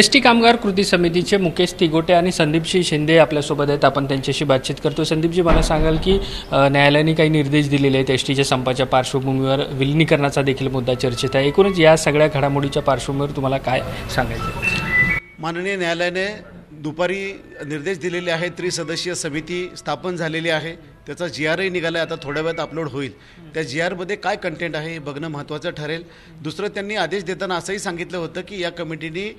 S T कामगार कृती समितीचे मुकेश तिगोटे आणि संदीपशी शिंदे आपल्यासोबत आहेत आपण त्यांच्याशी बातचीत करतो संदीपजी मला सांगाल की न्यायालयाने काही निर्देश दिलेले आहेत एस टीच्या संपाच्या पार्श्वभूमीवर विलिनीकरणाचा देखील मुद्दा चर्चेत आहे एकूणच या सगळ्या घडामोडीच्या पार्श्वभूमीवर तुम्हाला काय सांगायचं माननीय न्यायालयाने दुपारी निर्देश दिलेले आहेत त्रिसदस्यीय समिती स्थापन झालेली आहे त्याचा जी आरही निघाला आता थोड्या वेळात अपलोड होईल त्या जी आरमध्ये काय कंटेंट आहे हे बघणं महत्त्वाचं ठरेल दुसरं त्यांनी आदेश देताना असंही सांगितलं होतं की या कमिटीनी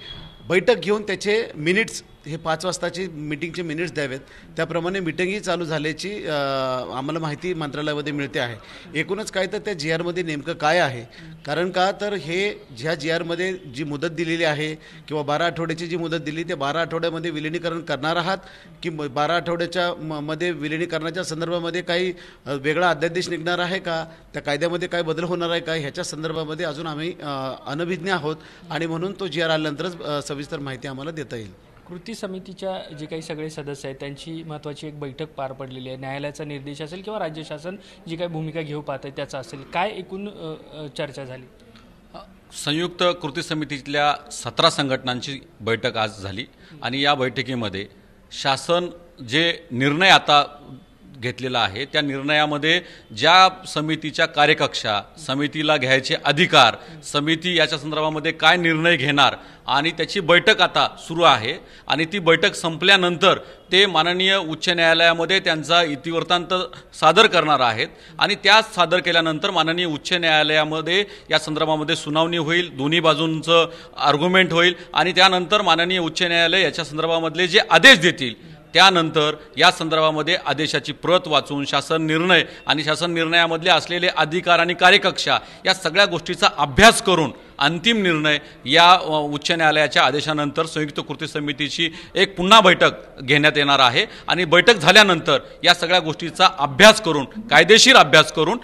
बैठक घेऊन त्याचे मिनिट्स हे पाच वाजताची मिटिंगचे मिनिट्स द्यावेत त्याप्रमाणे मिटिंगही चालू झाल्याची आम्हाला माहिती मंत्रालयामध्ये मिळते आहे एकूणच काय तर त्या जी आरमध्ये नेमकं काय आहे कारण का तर हे ज्या जी आरमध्ये जी मुदत दिलेली आहे किंवा बारा आठवड्याची जी मुदत दिली त्या बारा आठवड्यामध्ये विलिनीकरण करणार आहात की बारा आठवड्याच्या मध्ये विलिनीकरणाच्या संदर्भामध्ये काही वेगळा अध्यादेश निघणार आहे का त्या कायद्यामध्ये काय बदल होणार आहे का ह्याच्या संदर्भामध्ये अजून आम्ही अनभिज्ञ आहोत आणि म्हणून तो जी आर आल्यानंतरच सविस्तर माहिती आम्हाला देता येईल कृती समितीच्या जे काही सगळे सदस्य आहेत त्यांची महत्वाची एक बैठक पार पडलेली आहे न्यायालयाचा निर्देश असेल किंवा राज्य शासन जी काही भूमिका घेऊ पाहत आहे त्याचा असेल काय एकूण चर्चा झाली संयुक्त कृती समितीतल्या सतरा संघटनांची बैठक आज झाली आणि या बैठकीमध्ये शासन जे निर्णय आता घेतलेला आहे त्या निर्णयामध्ये ज्या समितीच्या कार्यकक्षा समितीला घ्यायचे अधिकार समिती याच्या संदर्भामध्ये काय निर्णय घेणार आणि त्याची बैठक आता सुरू आहे आणि ती बैठक संपल्यानंतर ते माननीय उच्च न्यायालयामध्ये त्यांचा इतिवृत्तांत सादर करणार आहेत आणि त्या सादर केल्यानंतर माननीय उच्च न्यायालयामध्ये या संदर्भामध्ये सुनावणी होईल दोन्ही बाजूंचं आर्ग्युमेंट होईल आणि त्यानंतर माननीय उच्च न्यायालय याच्या संदर्भामधले जे आदेश देतील त्यानंतर या संदर्भामध्ये आदेशाची प्रत वाचून शासन निर्णय आणि शासन निर्णयामधले असलेले अधिकार आणि कार्यकक्षा या सगळ्या गोष्टीचा अभ्यास करून अंतिम निर्णय या उच्च न्यायालयाच्या आदेशानंतर संयुक्त कृती समितीची एक पुन्हा बैठक घेण्यात येणार आहे आणि बैठक झाल्यानंतर या सगळ्या गोष्टीचा अभ्यास करून कायदेशीर अभ्यास करून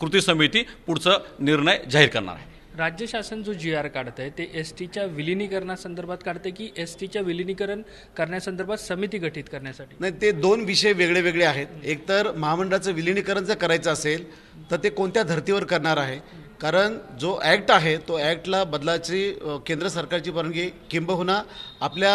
कृती समिती पुढचं निर्णय जाहीर करणार आहे राज्य शासन जो जी आर काढतं आहे ते एस टीच्या विलिनीकरणासंदर्भात काढते की एस टीच्या विलिनीकरण करण्यासंदर्भात समिती गठीत करण्यासाठी नाही ते दोन विषय वेगळे वेगळे आहेत एकतर महामंडळाचं विलिनीकरण जर करायचं असेल तर ते कोणत्या धर्तीवर करणार आहे कारण जो ॲक्ट आहे तो ॲक्टला बदलाची केंद्र सरकारची परवानगी किंबहुना आपल्या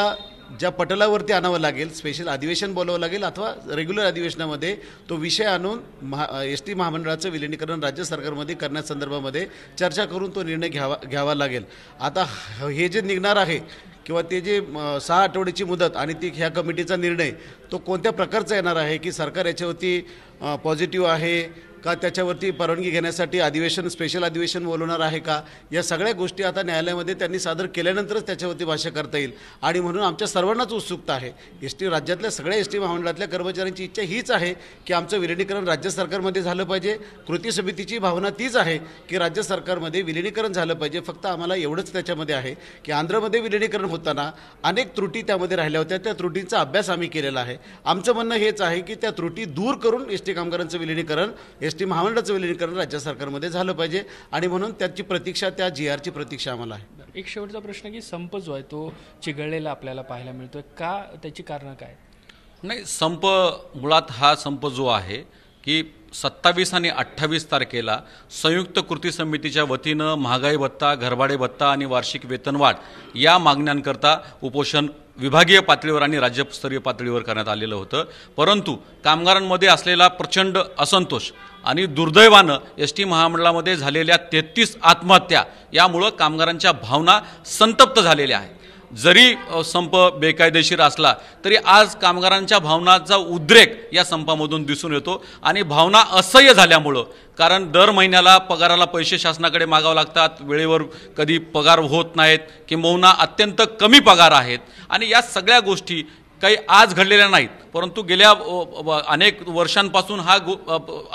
ज्या पटलावरती आणावं लागेल स्पेशल अधिवेशन बोलावं लागेल अथवा रेग्युलर अधिवेशनामध्ये तो विषय आणून महा एस टी महामंडळाचं विलिनीकरण राज्य सरकारमध्ये करण्यासंदर्भामध्ये चर्चा करून तो निर्णय घ्यावा घ्यावा लागेल आता हे जे निघणार आहे किंवा ते जे सहा आठवड्याची मुदत आणि ती ह्या कमिटीचा निर्णय तो कोणत्या प्रकारचा येणार आहे की सरकार याच्यावरती पॉझिटिव्ह आहे का त्याच्यावरती परवानगी घेण्यासाठी अधिवेशन स्पेशल अधिवेशन बोलवणार आहे का या सगळ्या गोष्टी आता न्यायालयामध्ये त्यांनी सादर केल्यानंतरच त्याच्यावरती भाष्य करता येईल आणि म्हणून आमच्या सर्वांनाच उत्सुकता आहे एस टी राज्यातल्या सगळ्या एस टी महामंडळातल्या कर्मचाऱ्यांची इच्छा हीच आहे की आमचं विलिनीकरण राज्य सरकारमध्ये झालं पाहिजे कृती समितीची भावना तीच आहे की राज्य सरकारमध्ये विलिनीकरण झालं पाहिजे फक्त आम्हाला एवढंच त्याच्यामध्ये आहे की आंध्रमध्ये विलिनीकरण होताना अनेक त्रुटी त्यामध्ये राहिल्या होत्या त्या त्रुटींचा अभ्यास आम्ही केलेला आहे आमचं म्हणणं हेच आहे की त्या त्रुटी दूर करून एस टी कामगारांचं विलिनीकरण एस एस टी महामंडळाचं विलिनीकरण राज्य सरकारमध्ये झालं पाहिजे आणि म्हणून त्याची प्रतीक्षा त्या जी आरची प्रतीक्षा आम्हाला आहे एक शेवटचा प्रश्न की संप जो आहे तो चिघळलेला आपल्याला पाहायला मिळतोय का त्याची कारणं काय नाही संप मुळात हा संप जो आहे की सत्तावीस आणि अठ्ठावीस तारखेला संयुक्त कृती समितीच्या वतीनं महागाई भत्ता घरभाडे भत्ता आणि वार्षिक वेतनवाढ या मागण्यांकरता उपोषण विभागीय पातळीवर आणि राज्यस्तरीय पातळीवर करण्यात आलेलं होतं परंतु कामगारांमध्ये असलेला प्रचंड असंतोष आणि दुर्दैवानं एस टी महामंडळामध्ये झालेल्या तेहतीस आत्महत्या यामुळं कामगारांच्या भावना संतप्त झालेल्या आहेत जरी संप बेकायदेशीर असला तरी आज कामगारांच्या भावनाचा उद्रेक या संपामधून दिसून येतो आणि भावना असह्य झाल्यामुळं कारण दर महिन्याला पगाराला पैसे शासनाकडे मागावं लागतात वेळेवर कधी पगार होत नाहीत किंबहुना अत्यंत कमी पगार आहेत आणि या सगळ्या गोष्टी काही आज घडलेल्या नाहीत परंतु गेल्या अनेक वर्षांपासून हा गो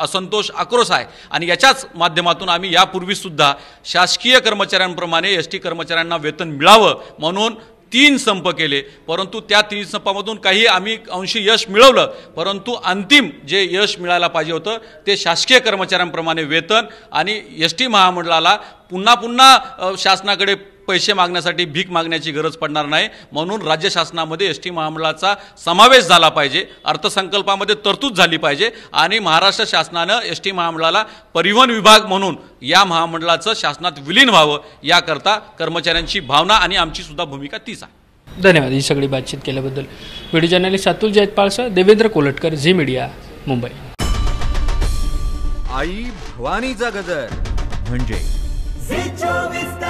असंतोष आक्रोश आहे आणि याच्याच माध्यमातून आम्ही यापूर्वीसुद्धा शासकीय कर्मचाऱ्यांप्रमाणे एस टी कर्मचाऱ्यांना वेतन मिळावं म्हणून तीन संप केले परंतु त्या तीन संपामधून काही आम्ही अंशी यश मिळवलं परंतु अंतिम जे यश मिळायला पाहिजे होतं ते शासकीय कर्मचाऱ्यांप्रमाणे वेतन आणि एस टी महामंडळाला पुन्हा पुन्हा शासनाकडे पैसे मागण्यासाठी भीक मागण्याची गरज पडणार नाही म्हणून राज्य शासनामध्ये एस टी महामंडळाचा समावेश झाला पाहिजे अर्थसंकल्पामध्ये तरतूद झाली पाहिजे आणि महाराष्ट्र शासनानं एस टी महामंडळाला परिवहन विभाग म्हणून या महामंडळाचं शासनात विलीन व्हावं याकरता कर्मचाऱ्यांची भावना आणि आमची सुद्धा भूमिका तीच आहे धन्यवाद ही सगळी बातचीत केल्याबद्दल video journalist Atul sir Devendra Kolatkar Zee Media Mumbai आई भवानीचा गजर म्हणजे